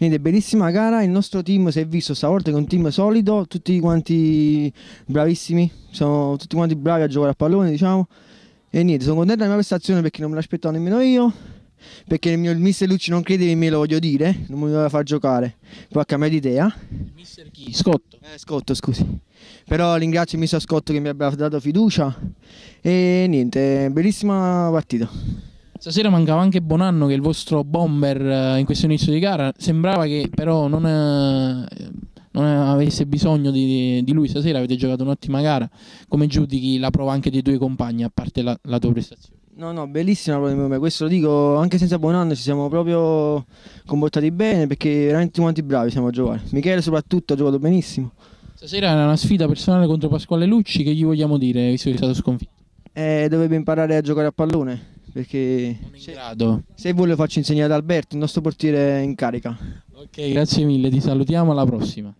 Niente, bellissima gara, il nostro team si è visto stavolta che è un team solido, tutti quanti bravissimi, sono tutti quanti bravi a giocare a pallone, diciamo. E niente, sono contento della mia prestazione perché non me l'aspettavo nemmeno io, perché il mio il mister Lucci non crede in me, lo voglio dire, non mi voleva far giocare, poi ha cambiato idea. Il mister chi? Scotto. Eh, Scotto, scusi. Però ringrazio il mister Scotto che mi abbia dato fiducia e niente, bellissima partita. Stasera mancava anche Bonanno che è il vostro bomber eh, in questo inizio di gara, sembrava che però non, eh, non avesse bisogno di, di, lui stasera, avete giocato un'ottima gara, come giudichi la prova anche dei tuoi compagni a parte la, la tua prestazione? No, no, bellissima la prova di me, questo lo dico anche senza Bonanno ci siamo proprio comportati bene perché veramente quanti bravi siamo a giocare, Michele soprattutto ha giocato benissimo. Stasera era una sfida personale contro Pasquale Lucci, che gli vogliamo dire visto che è stato sconfitto? Eh, dovrebbe imparare a giocare a pallone perché se, se vuoi lo faccio insegnare ad Alberto, il nostro portiere in carica. Ok, grazie mille, ti salutiamo, alla prossima.